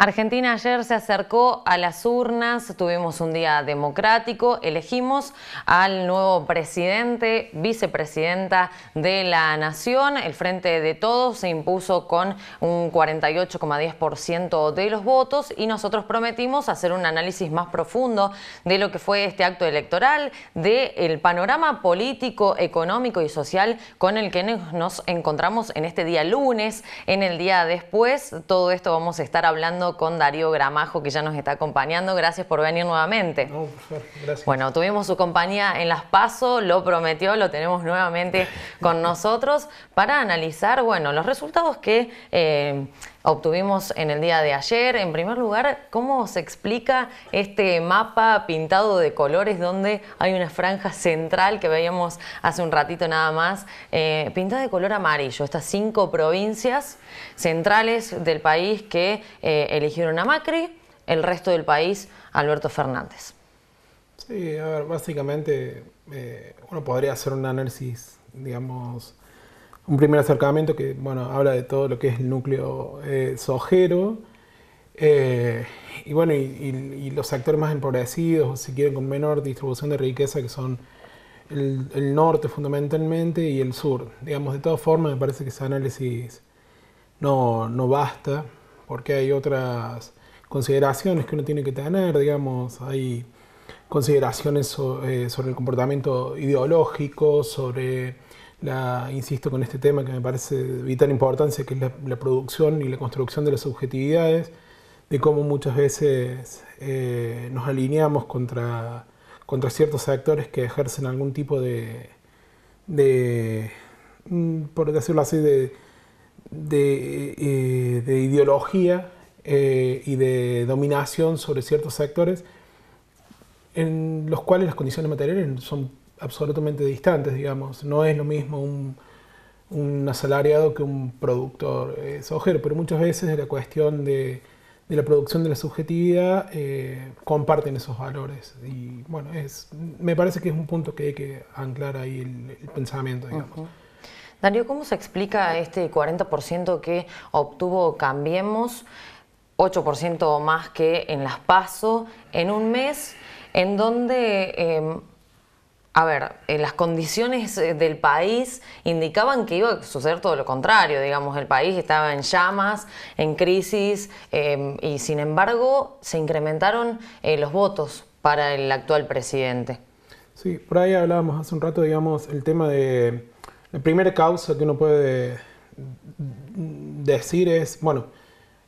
Argentina ayer se acercó a las urnas, tuvimos un día democrático, elegimos al nuevo presidente, vicepresidenta de la Nación. El Frente de Todos se impuso con un 48,10% de los votos y nosotros prometimos hacer un análisis más profundo de lo que fue este acto electoral, del panorama político, económico y social con el que nos encontramos en este día lunes, en el día después. Todo esto vamos a estar hablando con Darío Gramajo, que ya nos está acompañando. Gracias por venir nuevamente. Bueno, tuvimos su compañía en Las Paso, lo prometió, lo tenemos nuevamente con nosotros para analizar, bueno, los resultados que... Eh, obtuvimos en el día de ayer. En primer lugar, ¿cómo se explica este mapa pintado de colores donde hay una franja central que veíamos hace un ratito nada más, eh, pintada de color amarillo? Estas cinco provincias centrales del país que eh, eligieron a Macri, el resto del país Alberto Fernández. Sí, a ver, básicamente eh, uno podría hacer un análisis, digamos, un primer acercamiento que bueno, habla de todo lo que es el núcleo eh, sojero. Eh, y bueno, y, los actores más empobrecidos, si quieren, con menor distribución de riqueza, que son el, norte fundamentalmente y el sur. Digamos, de todas formas, me parece que ese análisis no, basta, porque hay otras consideraciones que uno tiene que tener, digamos, hay consideraciones eh, sobre el comportamiento ideológico, sobre la, insisto con este tema que me parece de vital importancia, que es la, producción y la construcción de las subjetividades, de cómo muchas veces eh, nos alineamos contra, contra ciertos actores que ejercen algún tipo de, mm, por decirlo así, de, de, eh, ideología eh, y de dominación sobre ciertos actores, en los cuales las condiciones materiales son absolutamente distantes, digamos. No es lo mismo un, asalariado que un productor es eh, pero muchas veces la cuestión de, la producción de la subjetividad eh, comparten esos valores. Y bueno, es, me parece que es un punto que hay que anclar ahí el, pensamiento, digamos. ¿cómo se explica este 40% que obtuvo Cambiemos, 8% más que en las PASO, en un mes en donde... Em, a ver, las condiciones eh, del país indicaban que iba a suceder todo lo contrario, digamos, el país estaba en llamas, en crisis, em, y sin embargo se incrementaron eh, los votos para el actual presidente. Sí, por ahí hablábamos hace un rato, digamos, el tema de la primera causa que uno puede decir es, bueno,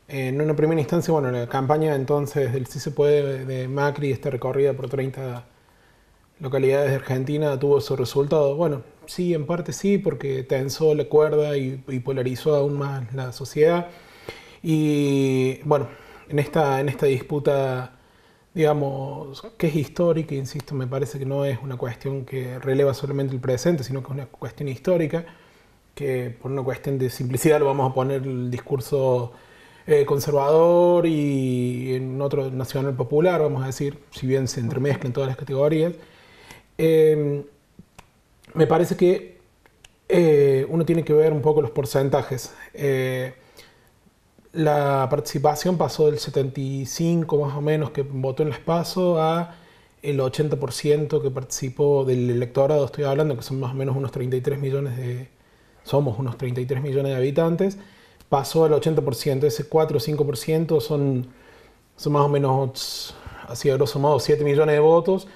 en una primera instancia, bueno, la campaña entonces del Sí se puede de Macri está recorrida por 30 localidades de Argentina tuvo su resultado. Bueno, sí, en parte sí, porque tensó la cuerda y, polarizó aún más la sociedad. Y bueno, en esta, en esta disputa, digamos, que es histórica, insisto, me parece que no es una cuestión que releva solamente el presente, sino que es una cuestión histórica, que por una cuestión de simplicidad lo vamos a poner el discurso eh, conservador y en otro nacional popular, vamos a decir, si bien se entremezclan todas las categorías. Em, me parece que eh, uno tiene que ver un poco los porcentajes. Eh, la participación pasó del 75 más o menos que votó en el espacio a el 80% que participó del electorado, estoy hablando que son más o menos unos 33 millones de, somos unos 33 millones de habitantes, pasó al 80%, ese 4 o 5% son, son más o menos, así a grosso modo, 7 millones de votos,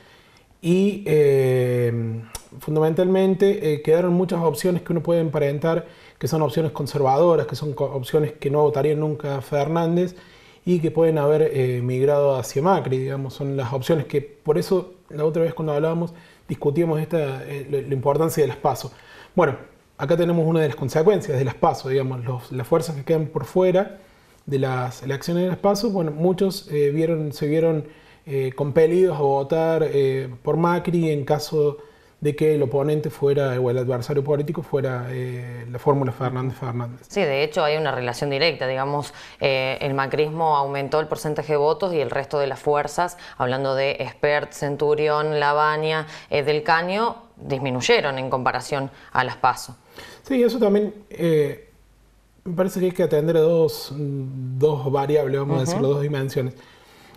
y em, fundamentalmente eh, quedaron muchas opciones que uno puede emparentar, que son opciones conservadoras, que son opciones que no votaría nunca Fernández y que pueden haber eh, migrado hacia Macri, digamos, son las opciones que, por eso la otra vez cuando hablábamos, discutimos esta, eh, la importancia de las pasos. Bueno, acá tenemos una de las consecuencias de las pasos, digamos, las fuerzas que quedan por fuera de las elecciones de las bueno, muchos vieron, se vieron eh, compelidos a votar eh, por Macri en caso de que el oponente fuera o el adversario político fuera eh, la fórmula Fernández Fernández. Sí, de hecho hay una relación directa, digamos, el macrismo aumentó el porcentaje de votos y el resto de las fuerzas, hablando de Expert, Centurión, Lavania, del Caño, disminuyeron en comparación a las PASO. Sí, eso también me parece que hay que atender a dos, variables, vamos a decirlo, dos dimensiones.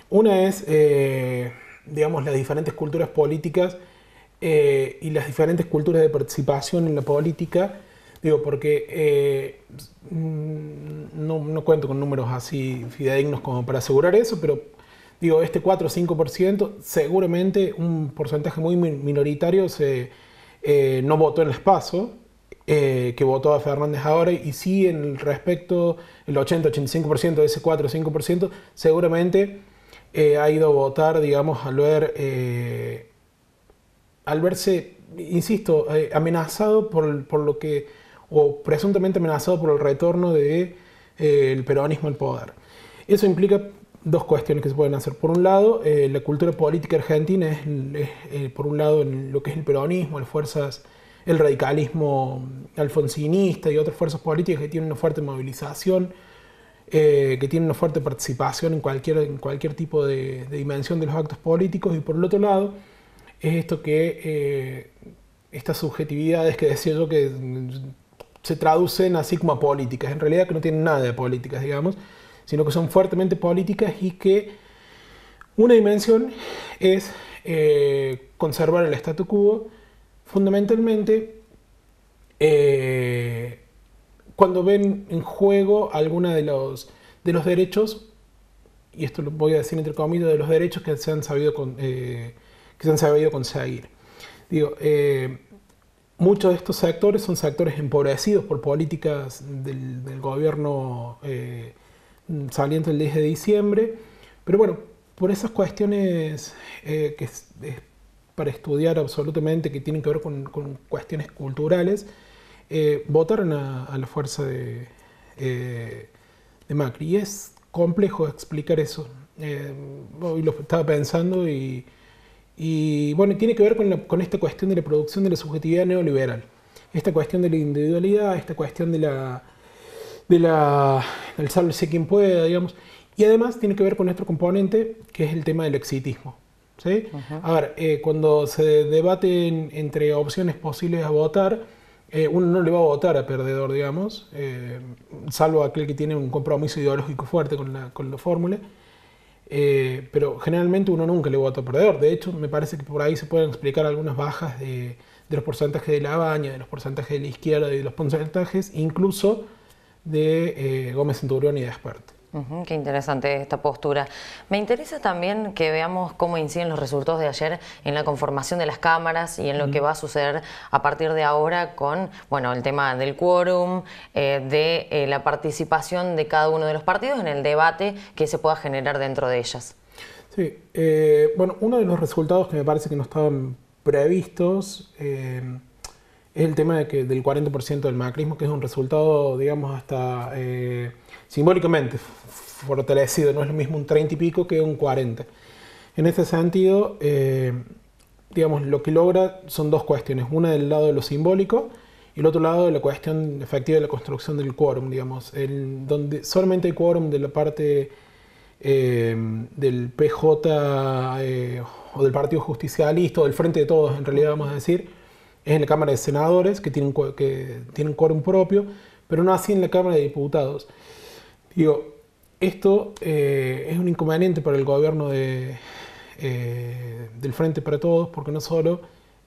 Una es, eh, digamos, las diferentes culturas políticas eh, y las diferentes culturas de participación en la política. Digo, porque eh, no, cuento con números así fidedignos como para asegurar eso, pero digo, este 4 o 5%, seguramente un porcentaje muy minoritario no votó en el espacio, que votó a Fernández ahora, y sí en el respecto, el 80-85% de ese 4 o 5%, seguramente ha ido a votar, digamos, al ver, eh, al verse, insisto, eh, amenazado por, por, lo que, o presuntamente amenazado por el retorno del de, eh, el peronismo al poder. Eso implica dos cuestiones que se pueden hacer. Por un lado, la cultura política argentina es, por un lado, en lo que es el peronismo, las fuerzas el radicalismo alfonsinista y otras fuerzas políticas que tienen una fuerte movilización eh, que tiene una fuerte participación en cualquier, en cualquier tipo de, dimensión de los actos políticos, y por el otro lado, es esto que eh, estas subjetividades que decía yo que se traducen a sigma a políticas, en realidad que no tienen nada de políticas, digamos, sino que son fuertemente políticas y que una dimensión es eh, conservar el statu quo, fundamentalmente cuando ven en juego alguna de los, de los derechos, y esto lo voy a decir entre comillas, de los derechos que se han sabido, eh, que se han sabido conseguir. Eh, muchos de estos sectores son sectores empobrecidos por políticas del, gobierno eh, saliente el 10 de diciembre, pero bueno, por esas cuestiones eh, que para estudiar absolutamente, que tienen que ver con cuestiones culturales, eh, votaron a, la fuerza de, eh, de, Macri. Y es complejo explicar eso. Eh, hoy lo estaba pensando y, y bueno, tiene que ver con, esta cuestión de la producción de la subjetividad neoliberal. Esta cuestión de la individualidad, esta cuestión de la, de la del sálvese quien pueda, digamos. Y además tiene que ver con nuestro componente, que es el tema del exitismo. A ver, cuando se debaten entre opciones posibles a votar, eh, uno no le va a votar a perdedor, digamos, eh, salvo aquel que tiene un compromiso ideológico fuerte con la, con fórmula. Eh, pero generalmente uno nunca le vota a perdedor. De hecho, me parece que por ahí se pueden explicar algunas bajas de, los porcentajes de la Habana, de los porcentajes de la izquierda y de los porcentajes incluso de Gómez Centurión y de Esparte qué interesante esta postura. Me interesa también que veamos cómo inciden los resultados de ayer en la conformación de las cámaras y en lo que va a suceder a partir de ahora con bueno, el tema del quórum, eh, de eh, la participación de cada uno de los partidos en el debate que se pueda generar dentro de ellas. Sí, eh, bueno, uno de los resultados que me parece que no estaban previstos es el tema de que, del 40% del macrismo, que es un resultado, digamos, hasta eh, simbólicamente fortalecido, no es lo mismo un 30 y pico que un 40. En ese sentido, eh, digamos, lo que logra son dos cuestiones, una del lado de lo simbólico y el otro lado de la cuestión efectiva de la construcción del quórum, digamos, el, donde solamente hay quórum de la parte eh, del PJ o del Partido Justicialista o del Frente de Todos, en realidad vamos a decir, es en la Cámara de Senadores, que tienen, que tienen quórum propio, pero no así en la Cámara de Diputados. Digo, esto eh, es un inconveniente para el gobierno de, eh, del Frente para Todos, porque no solo,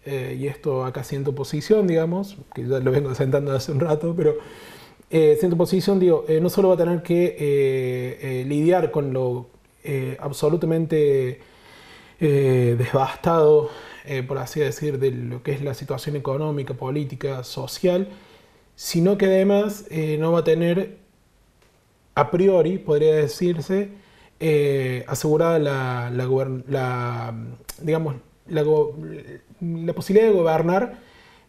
eh, y esto acá siento oposición, digamos, que ya lo vengo sentando hace un rato, pero siento oposición, digo, no solo va a tener que lidiar con lo absolutamente eh, eh, por así decir, de lo que es la situación económica, política, social, sino que además eh, no va a tener, a priori, podría decirse, eh, asegurada la, posibilidad de gobernar,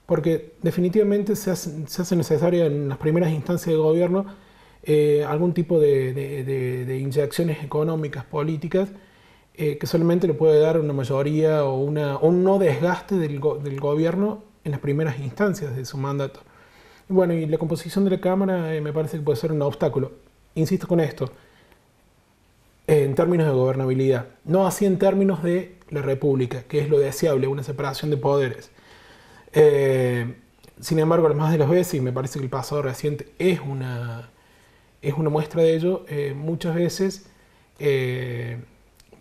porque definitivamente se hace, necesaria necesario en las primeras instancias de gobierno algún tipo de, de, inyecciones económicas, políticas, eh, que solamente le puede dar una mayoría o, una, un no desgaste del, gobierno en las primeras instancias de su mandato. Bueno, y la composición de la Cámara eh, me parece que puede ser un obstáculo. Insisto con esto, eh, en términos de gobernabilidad, no así en términos de la República, que es lo deseable, una separación de poderes. sin embargo, además de las veces, y me parece que el pasado reciente es una, es una muestra de ello, muchas veces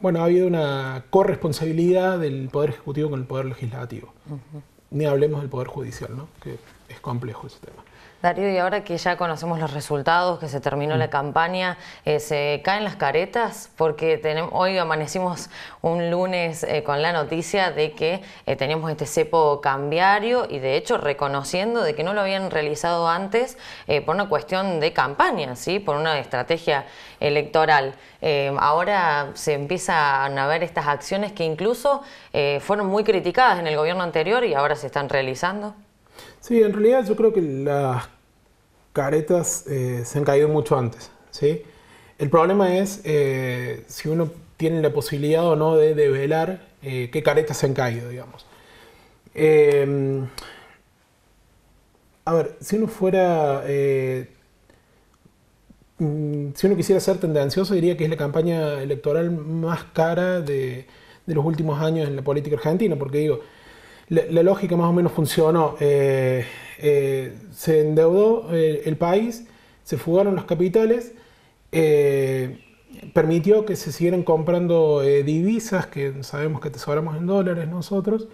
bueno, ha habido una corresponsabilidad del Poder Ejecutivo con el Poder Legislativo. Ni hablemos del Poder Judicial, ¿no? que es complejo ese tema. Darío, y ahora que ya conocemos los resultados, que se terminó la mm. campaña, eh, ¿se caen las caretas? Porque tenemos, hoy amanecimos un lunes eh, con la noticia de que eh, tenemos teníamos este cepo cambiario y de hecho reconociendo de que no lo habían realizado antes por una cuestión de campaña, ¿sí? por una estrategia electoral. ahora se empiezan a ver estas acciones que incluso fueron muy criticadas en el gobierno anterior y ahora se están realizando. Sí, en realidad yo creo que las caretas eh, se han caído mucho antes. ¿sí? El problema es eh, si uno tiene la posibilidad o no de develar eh, qué caretas se han caído, digamos. Em, a ver, si uno fuera... Mm, si uno quisiera ser tendencioso, diría que es la campaña electoral más cara de, de los últimos años en la política argentina, porque digo, la, lógica más o menos funcionó. Eh, eh, se endeudó eh, el país, se fugaron los capitales, permitió que se siguieran comprando divisas, que sabemos que atesoramos en dólares nosotros,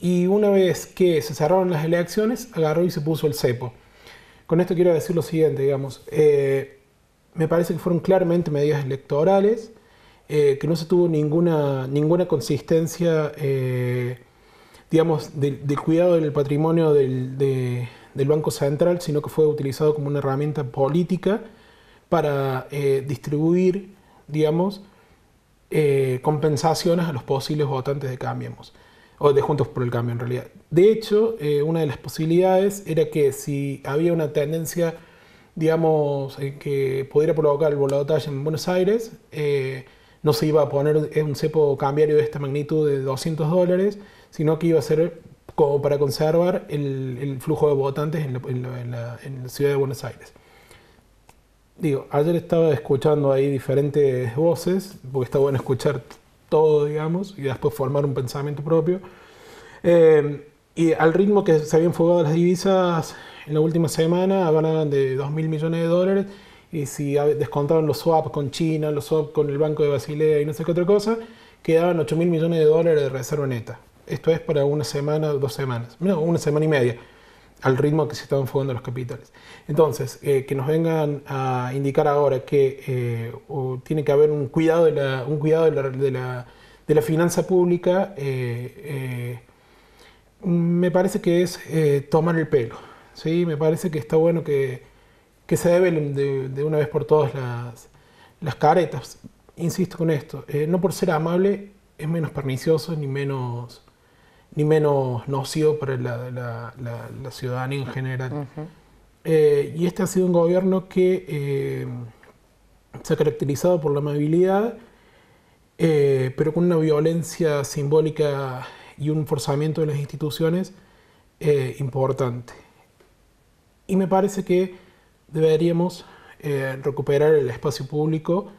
y una vez que se cerraron las elecciones, agarró y se puso el cepo. Con esto quiero decir lo siguiente, digamos, me parece que fueron claramente medidas electorales, eh, que no se tuvo ninguna, ninguna consistencia, eh, digamos, del, cuidado del patrimonio del, Banco Central, sino que fue utilizado como una herramienta política para eh, distribuir, digamos, compensaciones a los posibles votantes de Cambiemos, o de Juntos por el Cambio en realidad. De hecho, una de las posibilidades era que si había una tendencia digamos, que pudiera provocar el talla en Buenos Aires, no se iba a poner un cepo cambiario de esta magnitud de 200 dólares, sino que iba a ser como para conservar el, flujo de votantes en la, ciudad de Buenos Aires. Digo, ayer estaba escuchando ahí diferentes voces, porque está bueno escuchar todo, digamos, y después formar un pensamiento propio. Eh, y al ritmo que se habían fugado las divisas en la última semana, ganaban de 2.000 millones de dólares, y si descontaban los swaps con China, los swaps con el Banco de Basilea y no sé qué otra cosa, quedaban 8 mil millones de dólares de reserva neta. Esto es para una semana, dos semanas, no, una semana y media, al ritmo que se estaban fugando los capitales. Entonces, eh, que nos vengan a indicar ahora que eh, tiene que haber un cuidado de la, un cuidado de la, de la, finanza pública, eh, me parece que es tomar el pelo. ¿sí? Me parece que está bueno que que se deben de, una vez por todas las, las caretas. Insisto con esto, eh, no por ser amable es menos pernicioso ni menos, ni menos nocivo para la, la, ciudadanía en general. Eh, y este ha sido un gobierno que eh, se ha caracterizado por la amabilidad, pero con una violencia simbólica y un forzamiento de las instituciones importante. Y me parece que deberíamos eh, recuperar el espacio público,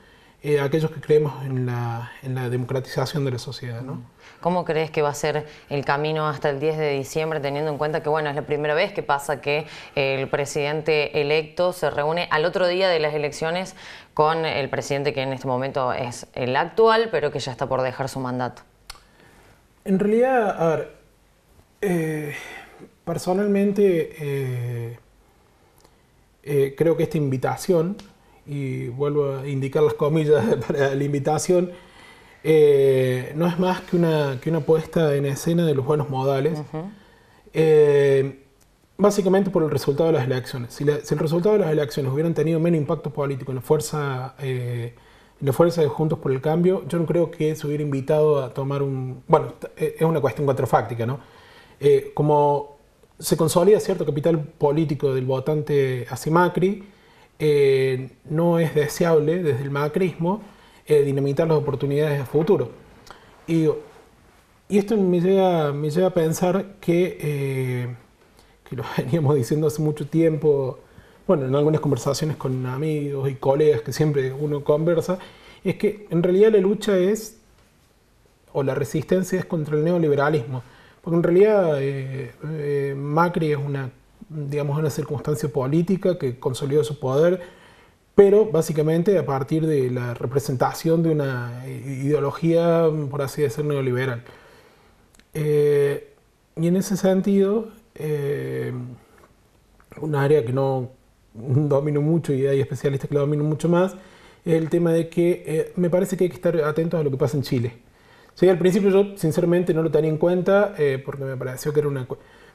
eh, aquellos que creemos en la, democratización de la sociedad. ¿no? Mm. ¿Cómo crees que va a ser el camino hasta el 10 de diciembre, teniendo en cuenta que bueno, es la primera vez que pasa que eh, el presidente electo se reúne al otro día de las elecciones con el presidente que en este momento es el actual, pero que ya está por dejar su mandato? En realidad, a ver, eh, personalmente eh, creo que esta invitación, y vuelvo a indicar las comillas para la invitación, eh, no es más que una, que una puesta en escena de los buenos modales, eh, básicamente por el resultado de las elecciones. Si, el resultado de las elecciones hubieran tenido menos impacto político en la fuerza... la fuerza de Juntos por el Cambio, yo no creo que se hubiera invitado a tomar un... Bueno, es una cuestión cuatrofáctica, ¿no? como se consolida cierto capital político del votante hacia Macri, eh, no es deseable desde el macrismo eh, dinamitar las oportunidades de futuro. Y, y esto me lleva, me lleva, a pensar que, eh, que lo veníamos diciendo hace mucho tiempo, bueno, en algunas conversaciones con amigos y colegas que siempre uno conversa, es que en realidad la lucha es, o la resistencia es contra el neoliberalismo porque en realidad eh, eh, Macri es una, digamos, una circunstancia política que consolida su poder, pero básicamente a partir de la representación de una eh, ideología, por así decirlo, neoliberal. y en ese sentido, un área que no domino mucho y hay especialistas que lo dominan mucho más, es el tema de que me parece que hay que estar atentos a lo que pasa en Chile. Sí, al principio yo sinceramente no lo tenía en cuenta eh, porque me pareció que era una...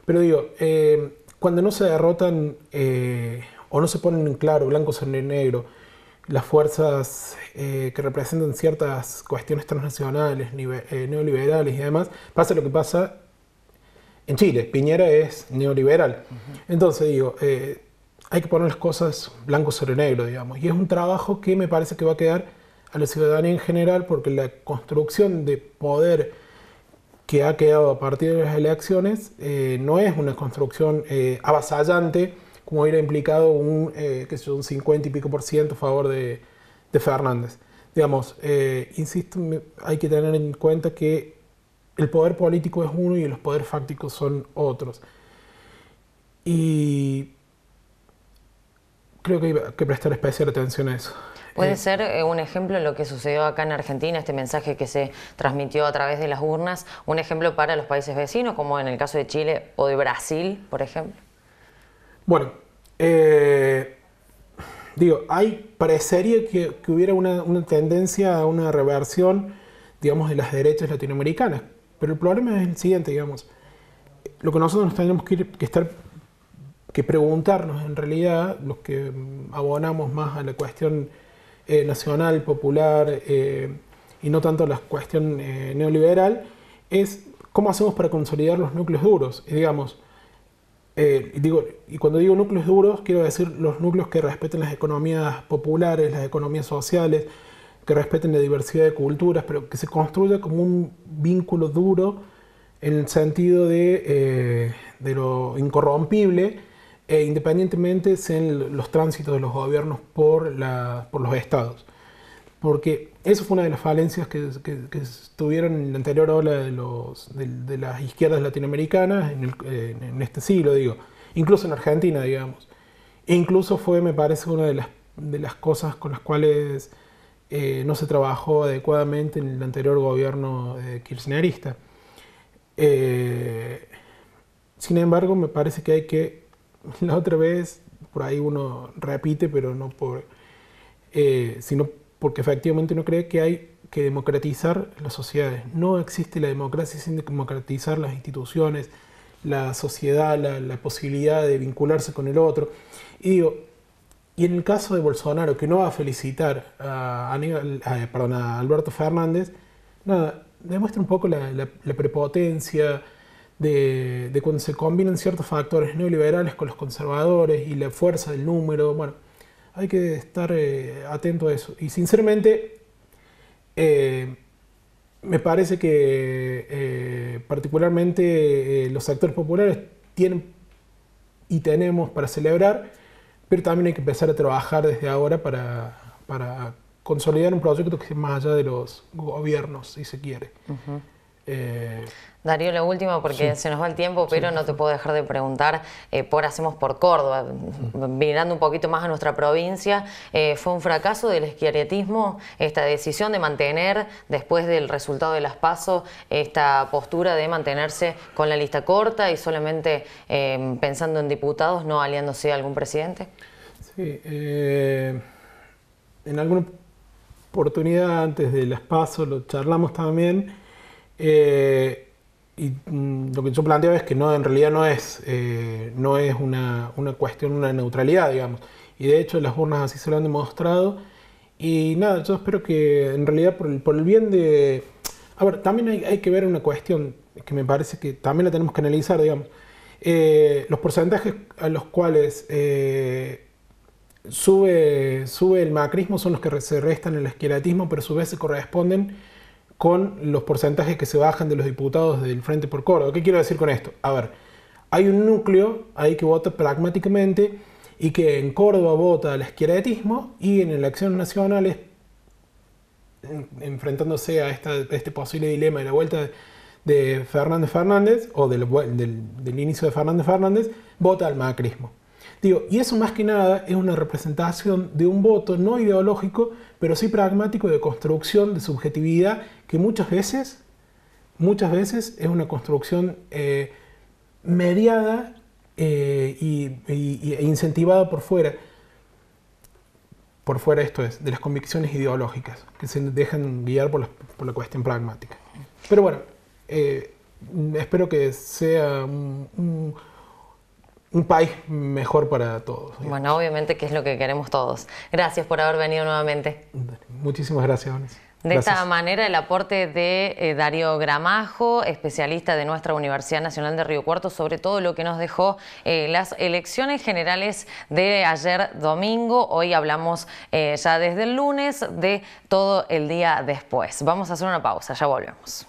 Pero digo, eh, cuando no se derrotan eh, o no se ponen en claro, blanco sobre negro, las fuerzas que representan ciertas cuestiones transnacionales, neoliberales y demás, pasa lo que pasa en Chile. Piñera es neoliberal. Entonces digo, hay que poner las cosas blanco sobre negro, digamos. Y es un trabajo que me parece que va a quedar a la ciudadanía en general porque la construcción de poder que ha quedado a partir de las elecciones eh, no es una construcción eh, avasallante como hubiera implicado un, eh, un 50 y pico por ciento a favor de, de Fernández. Digamos, eh, insisto, hay que tener en cuenta que el poder político es uno y los poderes fácticos son otros. Y creo que hay que prestar especial atención a eso. ¿Puede ser eh, un ejemplo lo que sucedió acá en Argentina, este mensaje que se transmitió a través de las urnas, un ejemplo para los países vecinos, como en el caso de Chile o de Brasil, por ejemplo? Bueno, eh, digo, hay, parecería que, hubiera una, tendencia a una reversión, digamos, de las derechas latinoamericanas, pero el problema es el siguiente, digamos. Lo que nosotros nos tenemos que estar que preguntarnos en realidad, los que abonamos más a la cuestión eh, nacional, popular eh, y no tanto la cuestión eh, neoliberal, es cómo hacemos para consolidar los núcleos duros. Y digamos, y cuando digo núcleos duros, quiero decir los núcleos que respeten las economías populares, las economías sociales, que respeten la diversidad de culturas, pero que se construya como un vínculo duro en el sentido de lo incorrompible e independientemente sean los tránsitos de los gobiernos por, por los estados. Porque eso fue una de las falencias que, que, tuvieron en la anterior ola de, los, las izquierdas latinoamericanas en, este siglo, digo. Incluso en Argentina, digamos. E incluso fue, me parece, una de las, de las cosas con las cuales eh, no se trabajó adecuadamente en el anterior gobierno eh, kirchnerista. Eh, sin embargo, me parece que hay que la otra vez, por ahí uno repite, pero no por, eh, sino porque efectivamente uno cree que hay que democratizar las sociedades. No existe la democracia sin democratizar las instituciones, la sociedad, la, posibilidad de vincularse con el otro. Y digo, y en el caso de Bolsonaro, que no va a felicitar a, Alberto Fernández, nada, demuestra un poco la prepotencia, de, cuando se combinan ciertos factores neoliberales con los conservadores y la fuerza del número. Bueno, hay que estar eh, atento a eso. Y sinceramente, eh, me parece que eh, particularmente los actores populares tienen y tenemos para celebrar, pero también hay que empezar a trabajar desde ahora para, consolidar un proyecto que sea más allá de los gobiernos, si se quiere. Eh, Darío, la última porque se nos va el tiempo, pero no te puedo dejar de preguntar eh, por Hacemos por Córdoba, mirando un poquito más a nuestra provincia, eh, ¿fue un fracaso del esquiaretismo esta decisión de mantener, después del resultado de las pasos, esta postura de mantenerse con la lista corta y solamente pensando en diputados, no aliándose a algún presidente? Sí, en alguna oportunidad antes de las pasos lo charlamos también eh, y mm, lo que yo planteo es que no, en realidad no es, eh, no es una, cuestión, una neutralidad, digamos. Y de hecho las urnas así se lo han demostrado. Y nada, yo espero que en realidad por el, por el bien de... A ver, también hay, que ver una cuestión que me parece que también la tenemos que analizar, digamos. Eh, los porcentajes a los cuales sube, sube el macrismo son los que se restan el esqueletismo pero a su vez se corresponden con los porcentajes que se bajan de los diputados del Frente por Córdoba. ¿Qué quiero decir con esto? A ver, hay un núcleo ahí que vota pragmáticamente y que en Córdoba vota al izquierdismo y en elecciones nacionales, enfrentándose a, este posible dilema de la vuelta de Fernández Fernández o del inicio de Fernández Fernández, vota al macrismo y eso más que nada es una representación de un voto no ideológico, pero sí pragmático de construcción de subjetividad que muchas veces, muchas veces es una construcción eh, mediada eh, e incentivada por fuera. Por fuera esto es, de las convicciones ideológicas, que se dejan guiar por la, cuestión pragmática. Pero bueno, eh, espero que sea un un país mejor para todos. Bueno, obviamente que es lo que queremos todos. Gracias por haber venido nuevamente. Muchísimas gracias, Vanessa. De esta manera, el aporte de eh, Darío Gramajo, especialista de nuestra Universidad Nacional de Río Cuarto, sobre todo lo que nos dejó eh, las elecciones generales de ayer domingo. Hoy hablamos eh, ya desde el lunes de todo el día después. Vamos a hacer una pausa, ya volvemos.